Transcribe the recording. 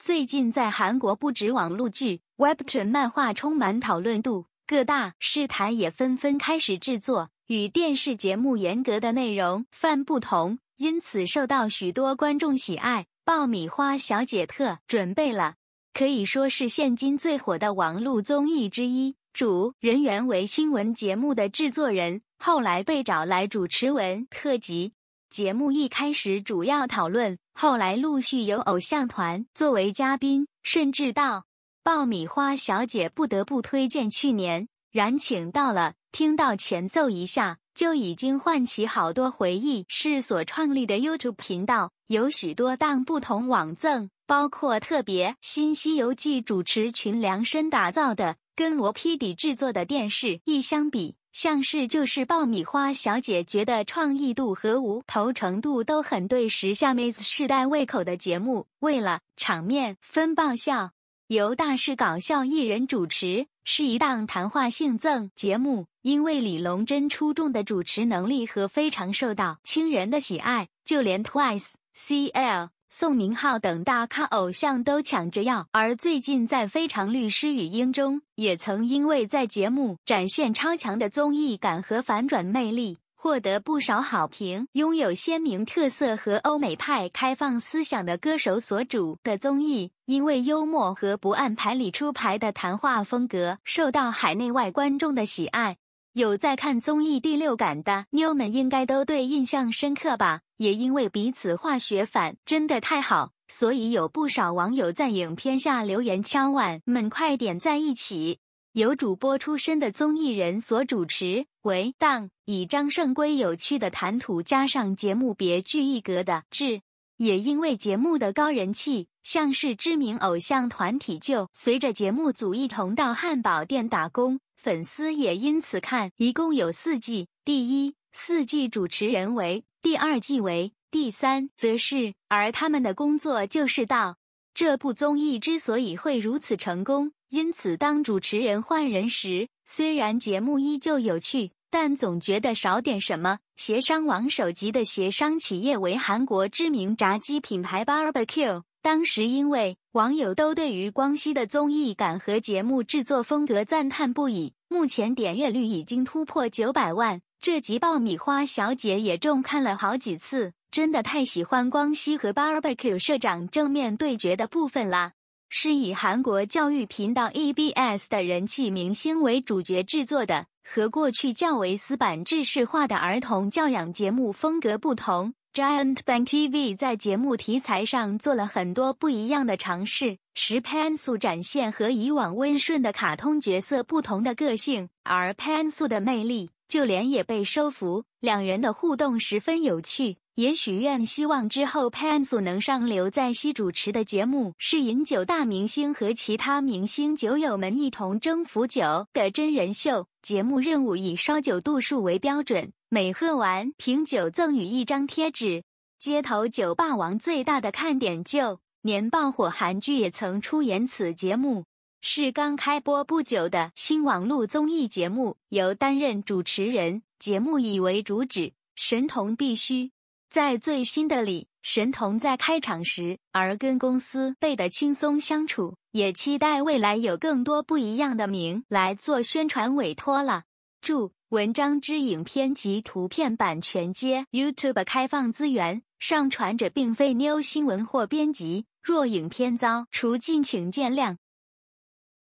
最近在韩国不止网络剧、Web n 漫画充满讨论度，各大视台也纷纷开始制作。与电视节目严格的内容范不同，因此受到许多观众喜爱。爆米花小姐特准备了，可以说是现今最火的网络综艺之一。主人原为新闻节目的制作人，后来被找来主持文特辑。节目。一开始主要讨论。后来陆续有偶像团作为嘉宾，甚至到爆米花小姐不得不推荐去年然请到了。听到前奏一下，就已经唤起好多回忆。是所创立的 YouTube 频道有许多档不同网赠，包括特别新西游记主持群量身打造的，跟罗皮底制作的电视一相比。像是就是爆米花小姐觉得创意度和无头程度都很对时下妹子世代胃口的节目，为了场面分爆笑，由大势搞笑艺人主持，是一档谈话性赠节目。因为李龙真出众的主持能力和非常受到亲人的喜爱，就连 Twice CL。宋明浩等大咖偶像都抢着要，而最近在《非常律师语音》中》也曾因为在节目展现超强的综艺感和反转魅力，获得不少好评。拥有鲜明特色和欧美派开放思想的歌手所主的综艺，因为幽默和不按牌理出牌的谈话风格，受到海内外观众的喜爱。有在看综艺《第六感》的妞们，应该都对印象深刻吧？也因为彼此化学反真的太好，所以有不少网友在影片下留言：“敲碗们快点在一起。”由主播出身的综艺人所主持，为当以张胜圭有趣的谈吐加上节目别具一格的质。也因为节目的高人气，像是知名偶像团体就随着节目组一同到汉堡店打工，粉丝也因此看一共有四季。第一四季主持人为。第二季为第三，则是，而他们的工作就是道。这部综艺之所以会如此成功，因此当主持人换人时，虽然节目依旧有趣，但总觉得少点什么。协商王首级的协商企业为韩国知名炸鸡品牌 Barbecue。当时因为网友都对于光熙的综艺感和节目制作风格赞叹不已。目前点阅率已经突破九百万，这集《爆米花小姐》也重看了好几次，真的太喜欢光熙和 Barbecue 社长正面对决的部分啦！是以韩国教育频道 EBS 的人气明星为主角制作的，和过去较为死板、制式化的儿童教养节目风格不同。Giant b a n k TV 在节目题材上做了很多不一样的尝试，使潘素展现和以往温顺的卡通角色不同的个性。而潘素的魅力，就连也被收服。两人的互动十分有趣。也许愿希望之后潘素能上刘在熙主持的节目，是饮酒大明星和其他明星酒友们一同征服酒的真人秀。节目任务以烧酒度数为标准，每喝完瓶酒赠予一张贴纸。街头酒霸王最大的看点，就年爆火韩剧也曾出演此节目，是刚开播不久的新网络综艺节目，由担任主持人。节目以为主旨，神童必须在最新的里，神童在开场时，儿跟公司背的轻松相处。也期待未来有更多不一样的名来做宣传委托了。注：文章之影片及图片版权皆 YouTube 开放资源，上传者并非 New 新闻或编辑。若影片遭除尽，请见谅。